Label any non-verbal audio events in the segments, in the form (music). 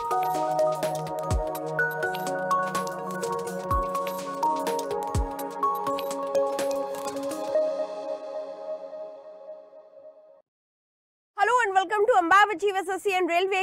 Welcome to railway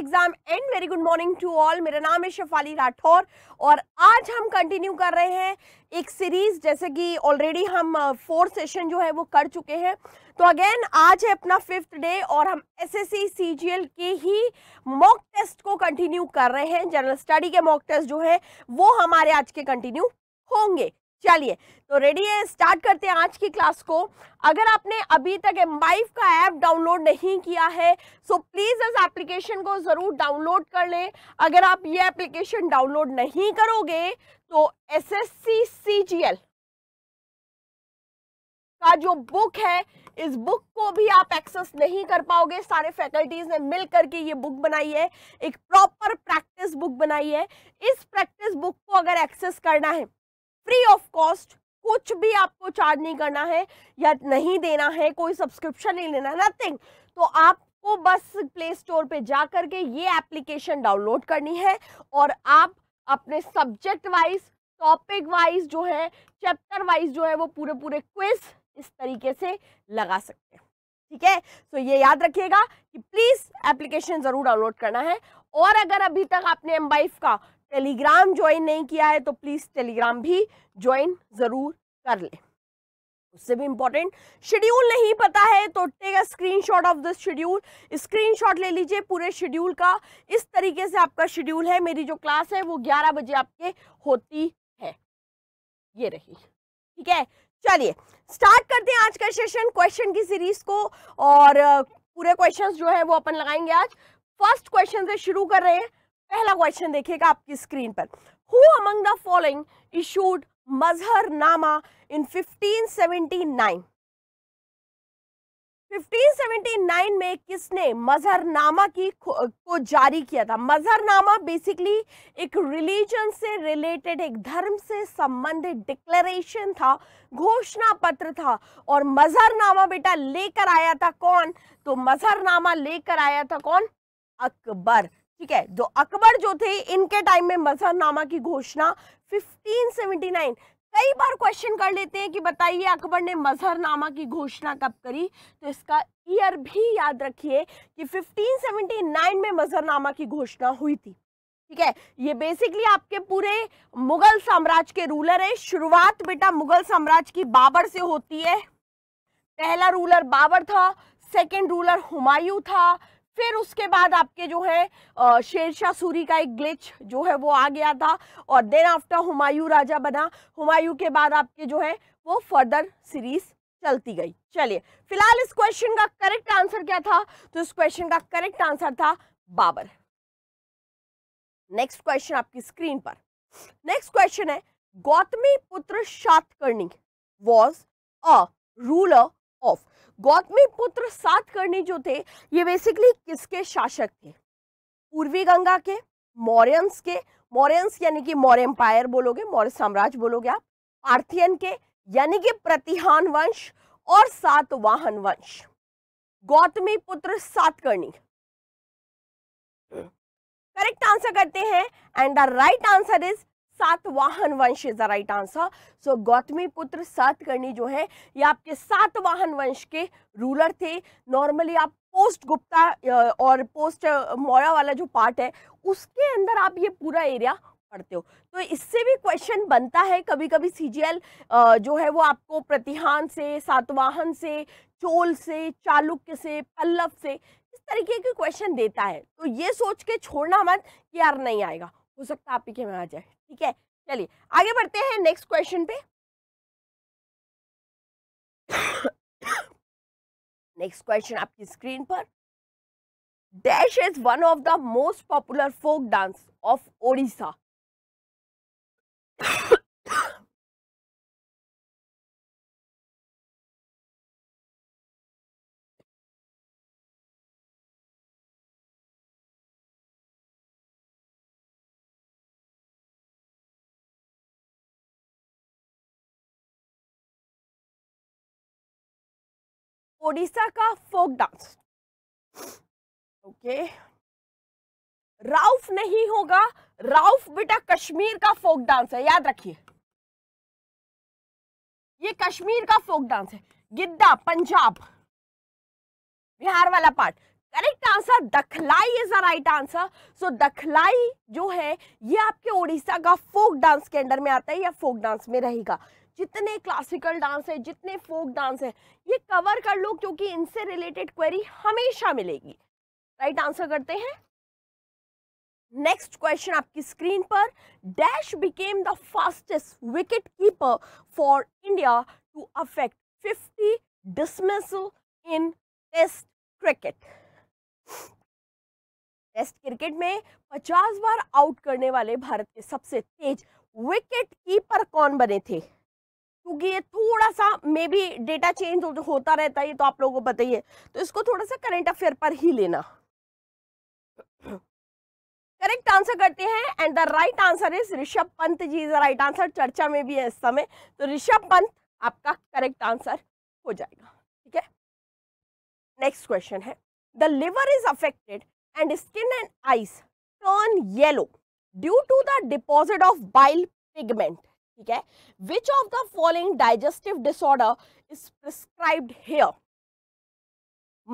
good morning to all मेरा नाम है शेफाली राठौर और आज हम कंटिन्यू कर रहे हैं एक सीरीज जैसे कि ऑलरेडी हम फोर्थ uh, सेशन जो है वो कर चुके हैं तो अगेन आज है अपना फिफ्थ डे और हम एसएससी सीजीएल के ही मॉक टेस्ट को कंटिन्यू कर रहे हैं जनरल स्टडी के मॉक टेस्ट जो है वो हमारे आज के कंटिन्यू होंगे चलिए तो रेडी है स्टार्ट करते हैं आज की क्लास को अगर आपने अभी तक एम का ऐप डाउनलोड नहीं किया है सो प्लीज़ इस एप्लीकेशन को ज़रूर डाउनलोड कर लें अगर आप ये एप्लीकेशन डाउनलोड नहीं करोगे तो S S C C G L का जो बुक है इस बुक को भी आप एक्सेस नहीं कर पाओगे सारे फैकल्टीज ने मिल करके ये बुक बनाई है एक प्रॉपर प्रैक्टिस बुक बनाई है इस प्रैक्टिस बुक को अगर एक्सेस करना है फ्री ऑफ कॉस्ट कुछ भी आपको चार्ज नहीं करना है या नहीं देना है कोई सब्सक्रिप्शन नहीं लेना नथिंग तो आपको बस प्ले स्टोर पे जा करके ये एप्लीकेशन डाउनलोड करनी है और आप अपने सब्जेक्ट वाइज टॉपिक वाइज जो है चैप्टर वाइज जो है वो पूरे पूरे क्विज इस तरीके से लगा सकते हैं ठीक है सो तो ये याद रखिएगा कि प्लीज़ एप्लीकेशन ज़रूर डाउनलोड करना है और अगर अभी तक आपने एम का टेलीग्राम ज्वाइन नहीं किया है तो प्लीज़ टेलीग्राम भी ज्वाइन ज़रूर कर लें उससे भी इंपॉर्टेंट शेड्यूल नहीं पता है तो take a screenshot of this schedule screenshot ले लीजिए पूरे शेड्यूल का इस तरीके से आपका शेड्यूल है मेरी जो क्लास है वो 11 बजे आपके होती है ये रही ठीक है चलिए स्टार्ट करते हैं आज का सेशन क्वेश्चन की सीरीज को और पूरे क्वेश्चंस जो है वो अपन लगाएंगे आज फर्स्ट क्वेश्चन से शुरू कर रहे हैं पहला क्वेश्चन देखिएगा आपकी स्क्रीन पर who among the following issued मजहर नामा इन नाइन 1579 में किसने मजहरनामा की को जारी किया था मजहरनामा बेसिकली एक रिलीजन से रिलेटेड एक धर्म से संबंधित डिक्लेरेशन था घोषणा पत्र था और मजहरनामा बेटा लेकर आया था कौन तो मजहरनामा लेकर आया था कौन अकबर ठीक है जो तो अकबर जो थे इनके टाइम में मजहरनामा की घोषणा 1579 कई बार क्वेश्चन कर लेते हैं कि बताइए अकबर ने मजहरनामा की घोषणा कब करी तो इसका ईयर भी याद रखिए कि 1579 में मजहरनामा की घोषणा हुई थी ठीक है ये बेसिकली आपके पूरे मुगल साम्राज्य के रूलर है शुरुआत बेटा मुगल साम्राज्य की बाबर से होती है पहला रूलर बाबर था सेकेंड रूलर हुमायूं था फिर उसके बाद आपके जो है शेरशाह सूरी का एक ग्लिच जो है वो आ गया था और देन आफ्टर हुमायूं राजा बना हुमायूं के बाद आपके जो है वो फर्दर सीरीज चलती गई चलिए फिलहाल इस क्वेश्चन का करेक्ट आंसर क्या था तो इस क्वेश्चन का करेक्ट आंसर था बाबर नेक्स्ट क्वेश्चन आपकी स्क्रीन पर नेक्स्ट क्वेश्चन है Gautamiputra Satakarni was a ruler of Gautamiputra सात करणी जो थे ये बेसिकली किसके शासक थे पूर्वी गंगा के मौर्यंस के मौर्यंस यानी कि मौर्य एम्पायर बोलोगे मौर्य साम्राज्य बोलोगे आप पार्थियन के यानी कि प्रतिहान वंश और सातवाहन वंश गौतमी पुत्र सातकर्णी करेक्ट आंसर करते हैं and the right answer is Satavahana वंश is the right answer so Gautamiputra Satakarni जो है ये आपके सातवाहन वंश के रूलर थे नॉर्मली आप पोस्ट गुप्ता और पोस्ट मौर्य वाला जो पार्ट है उसके अंदर आप ये पूरा एरिया पढ़ते हो तो इससे भी क्वेश्चन बनता है कभी कभी सी जो है वो आपको प्रतिहान से सातवाहन से चोल से चालुक्य से पल्लव से इस तरीके के क्वेश्चन देता है तो ये सोच के छोड़ना मत कि यार नहीं आएगा हो सकता आप ही के में आ जाए ठीक है चलिए आगे बढ़ते हैं नेक्स्ट क्वेश्चन पे नेक्स्ट क्वेश्चन आपकी स्क्रीन पर dash is one of the most popular folk dance of Odisha Odisha का फोक डांस ओके राउफ नहीं होगा राउफ बेटा कश्मीर का फोक डांस है याद रखिए ये कश्मीर का फोक डांस है गिद्दा पंजाब बिहार वाला part correct answer Dalkhai is the right answer so Dalkhai जो है ये आपके ओडिशा का फोक डांस के अंडर में आता है या फोक डांस में रहेगा जितने क्लासिकल डांस है जितने फोक डांस है ये कवर कर लो क्योंकि इनसे रिलेटेड क्वेरी हमेशा मिलेगी राइट right आंसर करते हैं नेक्स्ट क्वेश्चन आपकी स्क्रीन पर dash became the fastest wicket keeper for India to affect 50 dismissal in test cricket test cricket में 50 बार आउट करने वाले भारत के सबसे तेज विकेट कीपर कौन बने थे क्योंकि ये थोड़ा सा मे बी डेटा चेंज हो, होता रहता है ये तो आप लोगों को बताइए तो इसको थोड़ा सा करंट अफेयर पर ही लेना करेक्ट आंसर करते हैं and the right answer is Rishabh Pant ji is the right answer चर्चा में भी है इस समय तो ऋषभ पंत आपका करेक्ट आंसर हो जाएगा ठीक है नेक्स्ट क्वेश्चन है the liver is affected and skin and eyes turn yellow due to the deposit of bile pigment ठीक है which of the following digestive disorder is prescribed here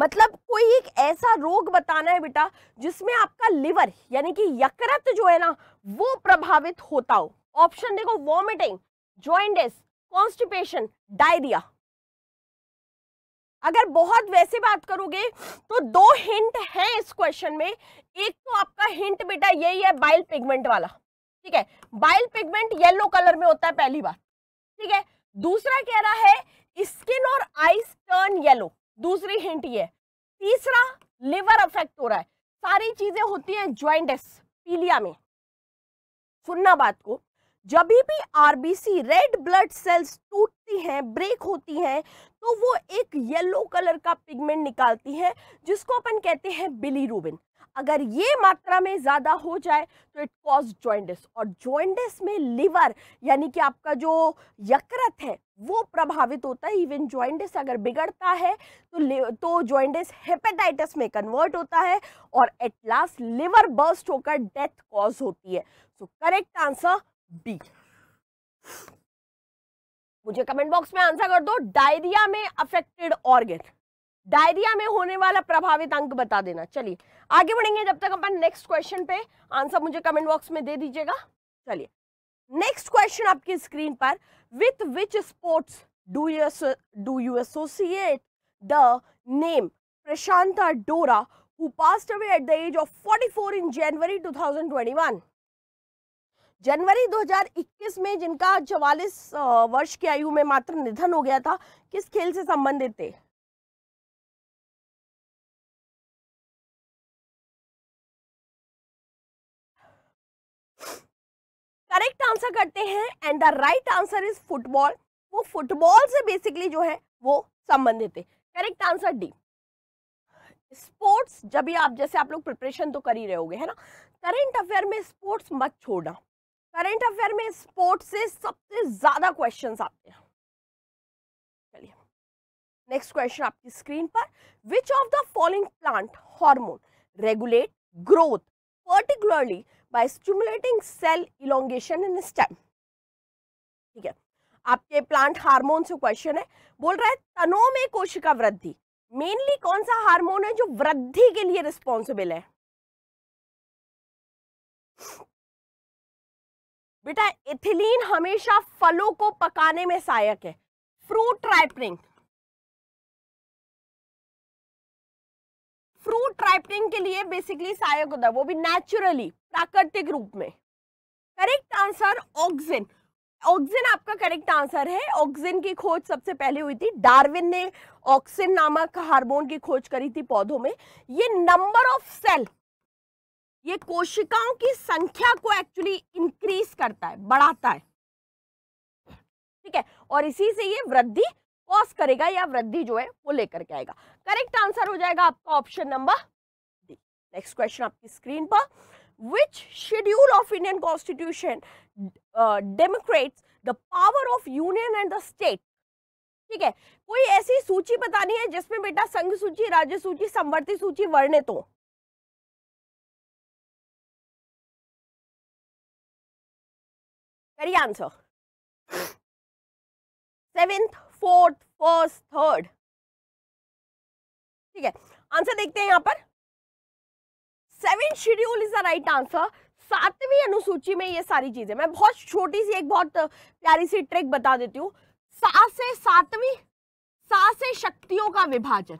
मतलब कोई एक ऐसा रोग बताना है बेटा जिसमें आपका लिवर यानी कि यकृत जो है ना वो प्रभावित होता हो ऑप्शन देखो वॉमिटिंग ज्वाइंटिस कॉन्स्टिपेशन डायरिया अगर बहुत वैसे बात करोगे तो दो हिंट हैं इस क्वेश्चन में एक तो आपका हिंट बेटा यही है बाइल पिगमेंट वाला ठीक है बाइल पिगमेंट येलो कलर में होता है पहली बार ठीक है दूसरा कह रहा है स्किन और आइस टर्न येलो दूसरी हिंट ये तीसरा लिवर अफेक्ट हो रहा है सारी चीजें होती हैं ज्वाइंटस पीलिया में सुनना बात को जब भी आरबीसी रेड ब्लड सेल्स टूटती हैं ब्रेक होती हैं तो वो एक येलो कलर का पिगमेंट निकालती हैं जिसको अपन कहते हैं बिली रूबिन अगर ये मात्रा में ज़्यादा हो जाए तो इट कॉज जॉइंडिस और जॉइंडिस में लिवर यानी कि आपका जो यकृत है वो प्रभावित होता है इवन जॉइंडिस अगर बिगड़ता है तो तो जॉइंडिस हेपेटाइटिस में कन्वर्ट होता है और एट लास्ट लिवर बर्स्ट होकर डेथ कॉज होती है सो करेक्ट आंसर बी मुझे कमेंट बॉक्स में आंसर कर दो डायरिया में अफेक्टेड ऑर्गेन डायरिया में होने वाला प्रभावित अंग बता देना चलिए आगे बढ़ेंगे जब तक अपन नेक्स्ट क्वेश्चन पे आंसर मुझे कमेंट बॉक्स में दे दीजिएगा चलिए नेक्स्ट क्वेश्चन आपकी स्क्रीन पर with which sports do you do you associate the name Prasanta Dora the age of forty four in January two thousand twenty one जनवरी 2021 में जिनका चवालीस वर्ष की आयु में मात्र निधन हो गया था किस खेल से संबंधित थे करेक्ट आंसर करते हैं and the right answer is football वो फुटबॉल से बेसिकली जो है वो संबंधित है करेक्ट आंसर डी स्पोर्ट्स जब भी आप जैसे आप लोग प्रिपरेशन तो कर ही रहे रहोगे है ना करंट अफेयर में स्पोर्ट्स मत छोड़ना करंट अफेयर में स्पोर्ट्स से सबसे ज़्यादा क्वेश्चंस आते हैं चलिए नेक्स्ट क्वेश्चन आपकी स्क्रीन पर which of the following plant hormone regulate growth particularly by stimulating cell elongation in stem ठीक है आपके प्लांट हार्मोन से क्वेश्चन है बोल रहा है तनों में कोशिका वृद्धि मेनली कौन सा हार्मोन है जो वृद्धि के लिए रिस्पॉन्सिबल है बेटा इथिलीन हमेशा फलों को पकाने में सहायक है फ्रूट राइपनिंग फ्रूट राइपनिंग के लिए बेसिकली सहायक होता है वो भी नेचुरली प्राकृतिक रूप में करेक्ट आंसर ऑक्सिन ऑक्सिन आपका करेक्ट आंसर है ऑक्सिन की खोज सबसे पहले हुई थी डार्विन ने ऑक्सिन नामक हार्मोन की खोज करी थी पौधों में ये नंबर ऑफ सेल ये कोशिकाओं की संख्या को एक्चुअली इंक्रीज करता है बढ़ाता है ठीक है और इसी से ये वृद्धि कॉस करेगा या वृद्धि जो है वो लेकर के आएगा करेक्ट आंसर हो जाएगा आपका option number D next question आपकी स्क्रीन पर which schedule of indian constitution uh, democrats the power of union and the state ठीक है कोई ऐसी सूची बतानी है जिसमें बेटा संघ सूची राज्य सूची संवर्ती सूची वर्णित हो करिए answer seventh fourth first third ठीक है आंसर देखते हैं यहां पर seven schedule is the right answer सातवीं अनुसूची में ये सारी चीजें मैं बहुत छोटी सी एक बहुत प्यारी सी ट्रिक बता देती हूँ सात से सातवीं सात से शक्तियों का विभाजन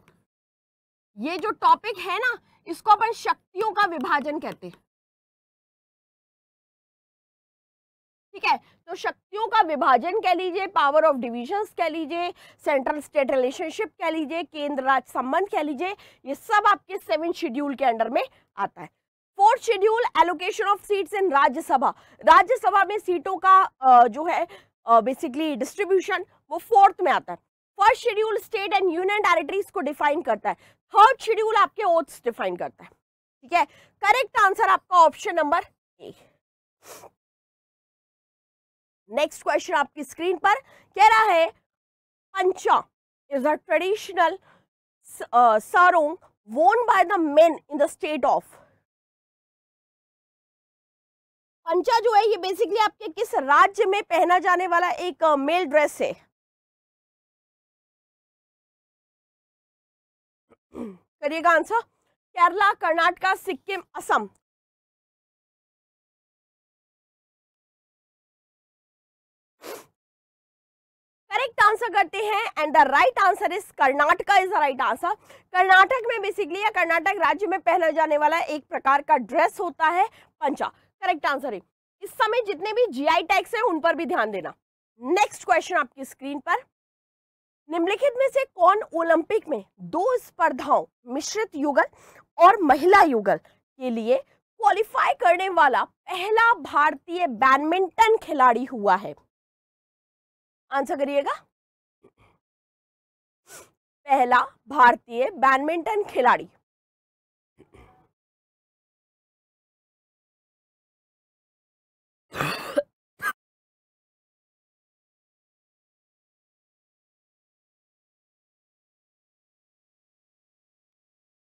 ये जो टॉपिक है ना इसको अपन शक्तियों का विभाजन कहते हैं ठीक है तो शक्तियों का विभाजन कह लीजिए पावर ऑफ डिविजन्स कह लीजिए सेंट्रल स्टेट रिलेशनशिप कह लीजिए केंद्र राज्य संबंध कह लीजिए ये सब आपके सेवन शेड्यूल के अंडर में आता है fourth schedule allocation of seats in Rajya Sabha Rajya Sabha में सीटों का जो है बेसिकली डिस्ट्रीब्यूशन वो फोर्थ में आता है first schedule state and union territories को डिफाइन करता है थर्ड शेड्यूल आपके ओथ्स डिफाइन करता है ठीक है करेक्ट आंसर आपका option number A next question आपकी स्क्रीन पर कह रहा है पंचा is a traditional sarong worn by the men in the state of pancha जो है ये बेसिकली आपके किस राज्य में पहना जाने वाला एक मेल ड्रेस है (clears throat) करिएगा answer Kerala Karnataka Sikkim Assam correct answer करते हैं and the right answer is Karnataka is the right answer Karnataka में बेसिकली या कर्नाटक राज्य में पहना जाने वाला एक प्रकार का ड्रेस होता है पंचा करेक्ट आंसर है इस समय जितने भी जीआई टैक्स हैं उन पर भी ध्यान देना नेक्स्ट क्वेश्चन आपकी स्क्रीन पर निम्नलिखित में से कौन ओलंपिक में दो स्पर्धाओं मिश्रित युगल और महिला युगल के लिए क्वालिफाई करने वाला पहला भारतीय बैडमिंटन खिलाड़ी हुआ है आंसर करिएगा पहला भारतीय बैडमिंटन खिलाड़ी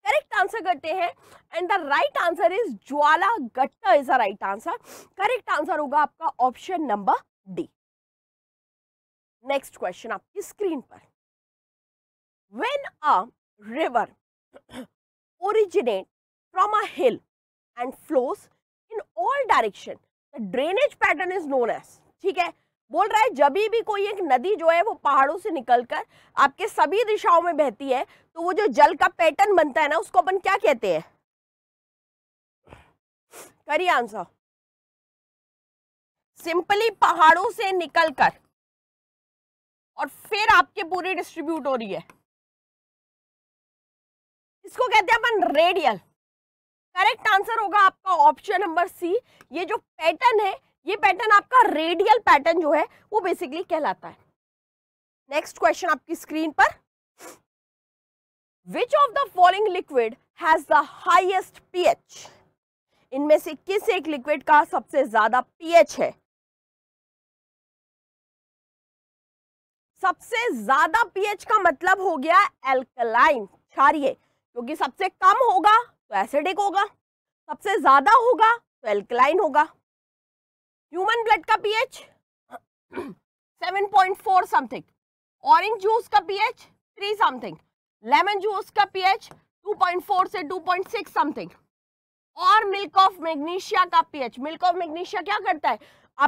करेक्ट आंसर करते हैं and the right answer is Jwala Gutta is the right answer correct answer होगा आपका option number D next question आपकी स्क्रीन पर when a river originate from a hill and flows in all direction the drainage pattern is known as ठीक है बोल रहा है जब भी कोई एक नदी जो है वो पहाड़ों से निकलकर आपके सभी दिशाओं में बहती है तो वो जो जल का पैटर्न बनता है ना उसको अपन क्या कहते हैं करिए आंसर सिंपली पहाड़ों से निकलकर और फिर आपके पूरी डिस्ट्रीब्यूट हो रही है इसको कहते हैं अपन रेडियल करेक्ट आंसर होगा आपका ऑप्शन नंबर सी ये जो पैटर्न है ये पैटर्न आपका रेडियल पैटर्न जो है वो बेसिकली कहलाता है नेक्स्ट क्वेश्चन आपकी स्क्रीन पर which of the following liquid has the highest pH इनमें से किस एक लिक्विड का सबसे ज्यादा पीएच है सबसे ज्यादा पीएच का मतलब हो गया एल्कलाइन क्षारिय क्योंकि सबसे कम होगा तो एसिडिक होगा सबसे ज्यादा होगा तो एल्कलाइन होगा ह्यूमन ब्लड का पीएच 7.4 समथिंग ऑरेंज जूस का पीएच 3 समथिंग लेमन जूस का पीएच 2.4 से 2.6 समथिंग और मिल्क ऑफ मैग्नीशिया का पीएच मिल्क ऑफ मैग्नीशिया क्या करता है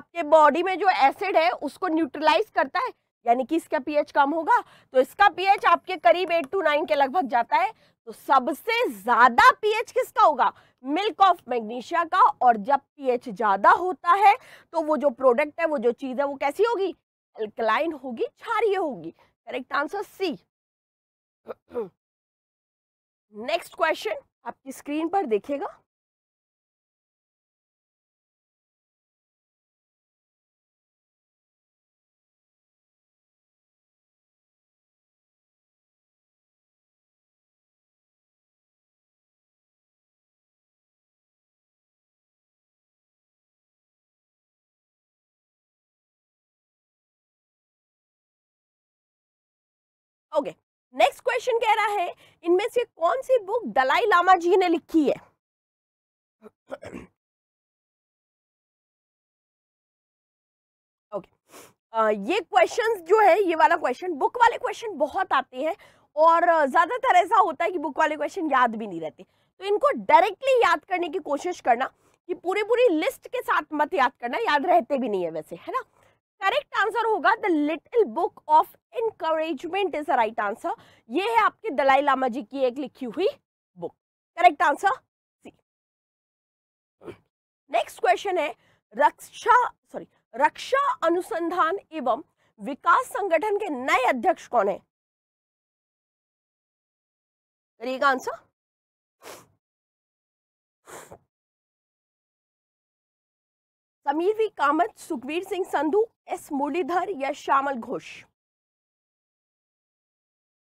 आपके बॉडी में जो एसिड है उसको न्यूट्रलाइज करता है यानी कि इसका पीएच कम होगा तो इसका पीएच आपके करीब एट टू नाइन के लगभग जाता है तो सबसे ज्यादा पीएच किसका होगा मिल्क ऑफ मैग्नीशिया का और जब पीएच ज्यादा होता है तो वो जो प्रोडक्ट है वो जो चीज है वो कैसी होगी अल्कलाइन होगी क्षारिय होगी correct answer C (clears throat) next question आपकी स्क्रीन पर देखिएगा ओके नेक्स्ट क्वेश्चन कह रहा है इनमें से कौन सी बुक दलाई लामा जी ने लिखी है ओके okay. ये क्वेश्चंस जो है ये वाला क्वेश्चन बुक वाले क्वेश्चन बहुत आते हैं और ज़्यादातर ऐसा होता है कि बुक वाले क्वेश्चन याद भी नहीं रहते तो इनको डायरेक्टली याद करने की कोशिश करना कि पूरी पूरी लिस्ट के साथ मत याद करना याद रहते भी नहीं है वैसे है ना करेक्ट आंसर होगा the little book of encouragement is right answer ये है आपके दलाई लामा जी की एक लिखी हुई book correct answer C next question है रक्षा सॉरी रक्षा अनुसंधान एवं विकास संगठन के नए अध्यक्ष कौन है करिएगा आंसर समीर कामत सुखवीर सिंह संधू एस मुरलीधर या श्यामल घोष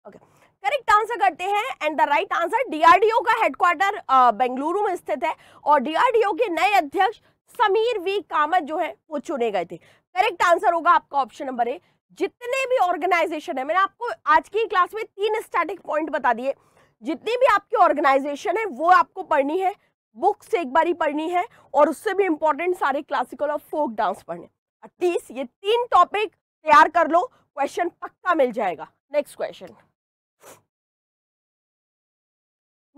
करेक्ट आंसर करते हैं and the right answer DRDO का हेडक्वार्टर बेंगलुरु में स्थित है और डीआरडीओ के नए अध्यक्ष समीर वी कामत जो है वो चुने गए थे करेक्ट आंसर होगा आपका ऑप्शन नंबर ए जितने भी ऑर्गेनाइजेशन है मैंने आपको आज की क्लास में तीन स्टैटिक पॉइंट बता दिए जितनी भी आपकी ऑर्गेनाइजेशन है वो आपको पढ़नी है बुक्स एक बार ही पढ़नी है और उससे भी इम्पोर्टेंट सारे क्लासिकल और फोक डांस पढ़ने एटलीस्ट ये तीन टॉपिक तैयार कर लो क्वेश्चन पक्का मिल जाएगा नेक्स्ट क्वेश्चन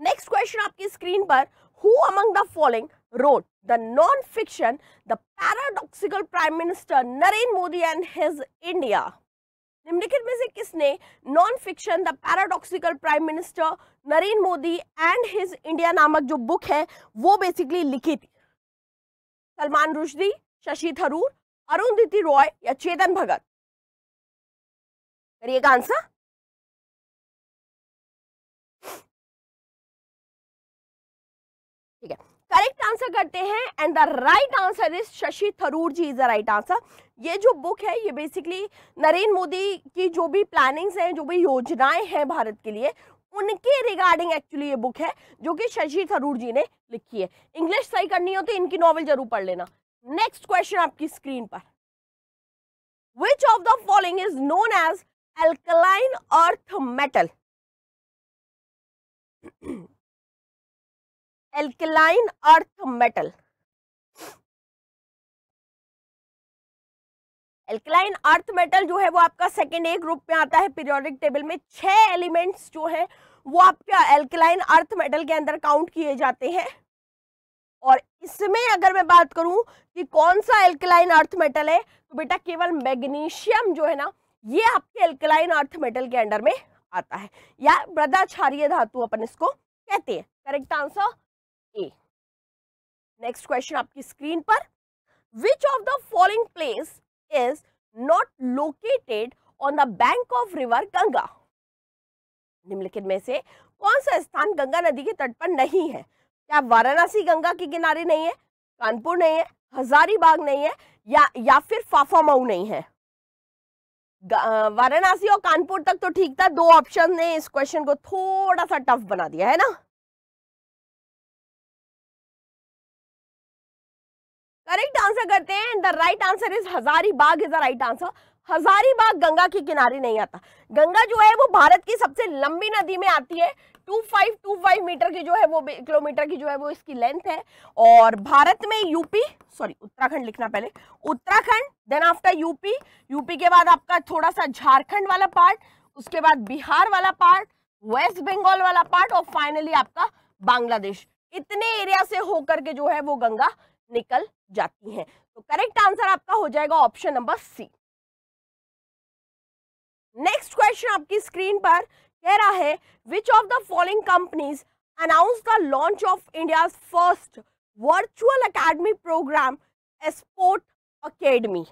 नेक्स्ट क्वेश्चन आपकी स्क्रीन पर who among the following wrote the non fiction the paradoxical prime minister Narendra Modi and his India निम्नलिखित में से किसने non fiction the paradoxical prime minister Narendra Modi and his India नामक जो बुक है वो बेसिकली लिखी थी सलमान रुश्दी शशि थरूर अरुंधति रॉय या चेतन भगत करिएगा आंसर करेक्ट आंसर करते हैं and the right answer is Shashi Tharoor ji is the right answer ये जो बुक है ये बेसिकली नरेंद्र मोदी की जो भी प्लानिंग्स हैं जो भी योजनाएं हैं भारत के लिए उनके रिगार्डिंग एक्चुअली ये बुक है जो कि शशि थरूर जी ने लिखी है इंग्लिश सही करनी हो तो इनकी नॉवल जरूर पढ़ लेना नेक्स्ट क्वेश्चन आपकी स्क्रीन पर which of the following is known as alkaline earth metal alkaline earth metal alkaline earth metal जो है वो आपका सेकेंड ए ग्रुप में आता है पीरियोडिक टेबल में छह एलिमेंट्स जो है वो आपके एल्कलाइन अर्थ मेटल के अंदर काउंट किए जाते हैं और इसमें अगर मैं बात करूं कि कौन सा एल्कलाइन अर्थ मेटल है तो बेटा केवल मैग्नीशियम जो है ना ये आपके एल्कलाइन अर्थ मेटल के अंडर में आता है या मृदाक्षारीय धातु अपन इसको कहते हैं correct answer A next question आपकी स्क्रीन पर which of the following place is not located on the bank of river Ganga निम्नलिखित में से कौन सा स्थान गंगा नदी के तट पर नहीं है क्या वाराणसी गंगा के किनारे नहीं है कानपुर नहीं है हजारीबाग नहीं है या या फिर फाफा मऊ नहीं है वाराणसी और कानपुर तक तो ठीक था दो ऑप्शन ने इस क्वेश्चन को थोड़ा सा टफ बना दिया है ना करेक्ट आंसर करते हैं and the right answer is Hazaribagh is the right answer Hazaribagh Ganga के किनारे नहीं आता गंगा जो है वो भारत की सबसे लंबी नदी में आती है 2525 मीटर की जो है वो किलोमीटर की जो है वो इसकी लेंथ है और भारत में यूपी सॉरी उत्तराखंड लिखना पहले Uttarakhand then after UP UP के बाद आपका थोड़ा सा झारखंड वाला पार्ट उसके बाद बिहार वाला पार्ट वेस्ट बंगाल वाला पार्ट और फाइनली आपका बांग्लादेश इतने एरिया से होकर के जो है वो गंगा निकल जाती हैं तो करेक्ट आंसर आपका हो जाएगा option number C next question आपकी स्क्रीन पर कह रहा है which of the following companies announce the launch of India first virtual academy program sport academy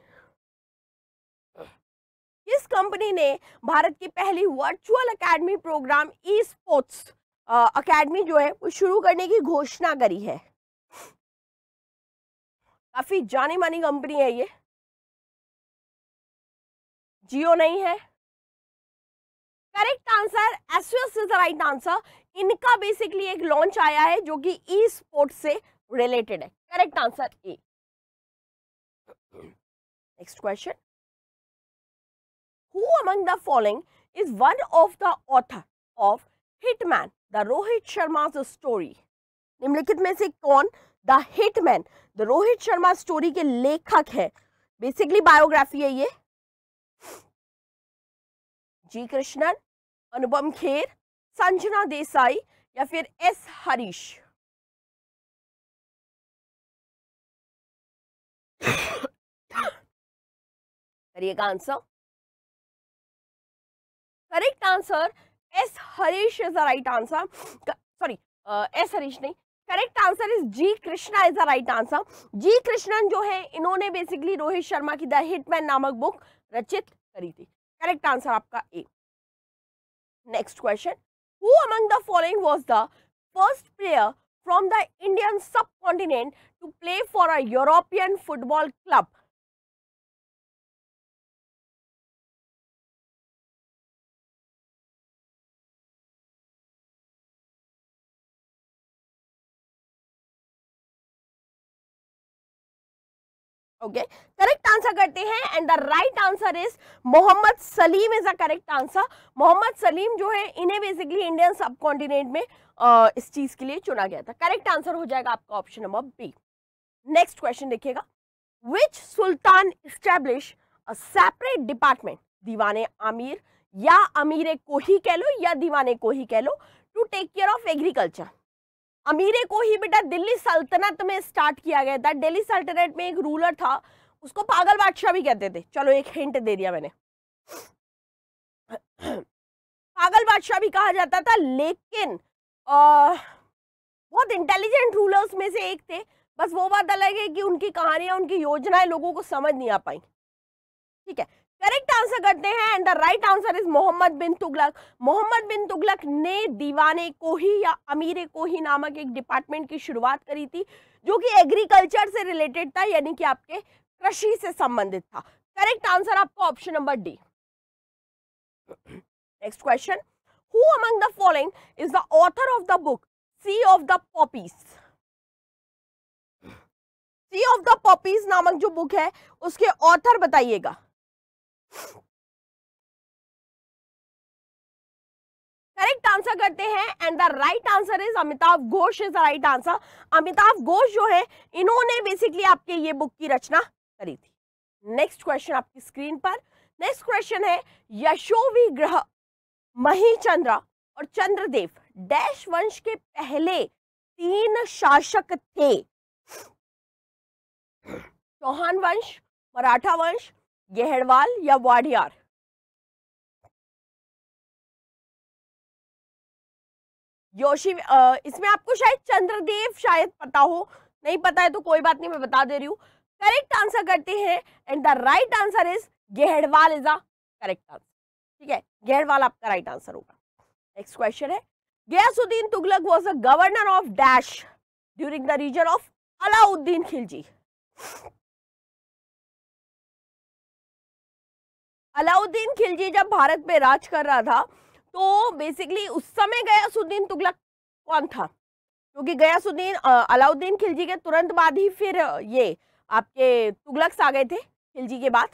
किस कंपनी ने भारत की पहली virtual academy program E sports academy जो है वो शुरू करने की घोषणा करी है काफ़ी जानी मानी कंपनी है ये जियो नहीं है correct answer SUS is the right answer इनका बेसिकली एक लॉन्च आया है जो कि ई स्पोर्ट से रिलेटेड है correct answer A next question who among the following is one of the author of hitman the Rohit Sharma story निम्नलिखित में से कौन the hitman the Rohit Sharma story के लेखक है बेसिकली बायोग्राफी है ये जी कृष्णन अनुपम खेर संजना देसाई या फिर एस हरीश करिएगा answer correct answer S Harish is the right answer sorry S Harish नहीं correct answer is G Krishna is the right answer G Krishnan जो है इन्होंने बेसिकली रोहित शर्मा की द हिटमैन नामक बुक रचित करी थी करेक्ट आंसर आपका A next question who among the following was the first player from the Indian subcontinent to play for a European football club okay correct answer करते हैं and the right answer is Mohammed Salim is a correct answer Mohammed Salim जो है इन्हें basically Indian subcontinent में uh, इस चीज के लिए चुना गया था करेक्ट आंसर हो जाएगा आपका option number B next question देखिएगा which sultan establish a separate department दीवाने आमिर या अमीर कोही कह लो या दीवाने कोही कह लो to take care of agriculture अमीरे को ही बेटा दिल्ली सल्तनत में स्टार्ट किया गया था दिल्ली सल्तनत में एक रूलर था उसको पागल बादशाह भी कहते थे चलो एक हिंट दे दिया मैंने पागल बादशाह भी कहा जाता था लेकिन आ, बहुत इंटेलिजेंट रूलर्स में से एक थे बस वो बात अलग है कि उनकी कहानियां उनकी योजनाएं लोगों को समझ नहीं आ पाई ठीक है करेक्ट आंसर करते हैं and the right answer is Muhammad bin Tughlaq Muhammad bin Tughlaq ने दीवाने को ही या अमीर को ही नामक एक डिपार्टमेंट की शुरुआत करी थी जो कि एग्रीकल्चर से रिलेटेड था यानी कि आपके कृषि से संबंधित था करेक्ट आंसर आपको option number D next question who among the following is the author of the book sea of the poppies sea of the poppies नामक जो बुक है उसके ऑथर बताइएगा करेक्ट आंसर करते हैं and the right answer is Amitabh Ghosh is the right answer Amitabh Ghosh जो है इन्होंने बेसिकली आपके ये बुक की रचना करी थी नेक्स्ट क्वेश्चन आपकी स्क्रीन पर नेक्स्ट क्वेश्चन है यशोवी ग्रह महीचंद्र और चंद्रदेव डैश वंश के पहले तीन शासक थे चौहान वंश मराठा वंश गेहड़वाल या वाडियार योशी इसमें आपको शायद चंद्रदेव शायद पता हो नहीं पता है तो कोई बात नहीं मैं बता दे रही हूँ करेक्ट आंसर करते हैं and the right answer is Gahadwal is a correct answer ठीक है गेहड़वाल आपका राइट आंसर होगा नेक्स्ट क्वेश्चन है Ghiyasuddin Tughlaq was a governor of dash during the region of Alauddin Khilji Alauddin Khilji जब भारत पे राज कर रहा था तो बेसिकली उस समय गयासुद्दीन तुगलक कौन था क्योंकि गयासुद्दीन अलाउद्दीन खिलजी के तुरंत बाद ही फिर ये आपके तुगलक्स आ गए थे खिलजी के बाद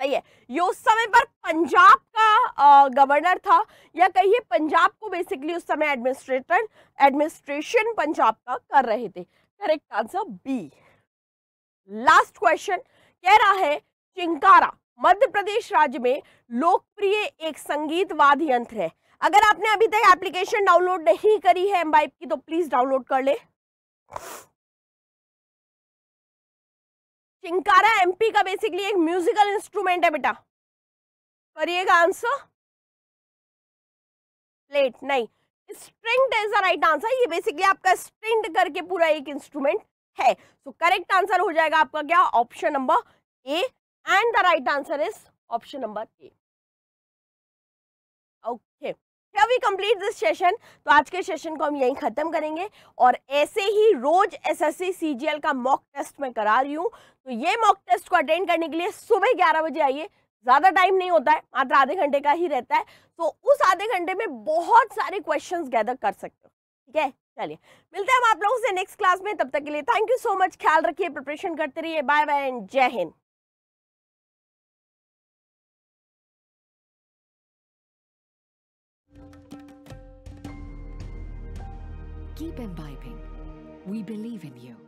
सही है ये उस समय पर पंजाब का गवर्नर था या कहिए पंजाब को बेसिकली उस समय एडमिनिस्ट्रेटर एडमिनिस्ट्रेशन पंजाब का कर रहे थे correct answer B last question कह रहा है चिंकारा मध्य प्रदेश राज्य में लोकप्रिय एक संगीत वाद्य यंत्र है अगर आपने अभी तक एप्लीकेशन डाउनलोड नहीं करी है एमबाइप की तो प्लीज डाउनलोड कर ले चिंकारा एमपी का बेसिकली एक म्यूजिकल इंस्ट्रूमेंट है बेटा करिएगा आंसर प्लेट नहीं string is the right answer ये बेसिकली आपका स्ट्रिंग करके पूरा एक इंस्ट्रूमेंट है तो करेक्ट आंसर हो जाएगा आपका क्या option number A and the right answer is option number A okay here we complete this session तो आज के सेशन को हम यहीं ख़त्म करेंगे और ऐसे ही रोज एसएससी सीजीएल का मॉक टेस्ट मैं करा रही हूँ तो ये मॉक टेस्ट को अटेंड करने के लिए सुबह ग्यारह बजे आइए ज़्यादा टाइम नहीं होता है मात्र आधे घंटे का ही रहता है तो उस आधे घंटे में बहुत सारे क्वेश्चंस गैदर कर सकते हो ठीक है चलिए मिलते हैं हम आप लोगों से नेक्स्ट क्लास में तब तक के लिए थैंक यू सो मच ख्याल रखिए प्रिपरेशन करते रहिए बाय बाय एंड जय Hind Keep imbibing. We believe in you.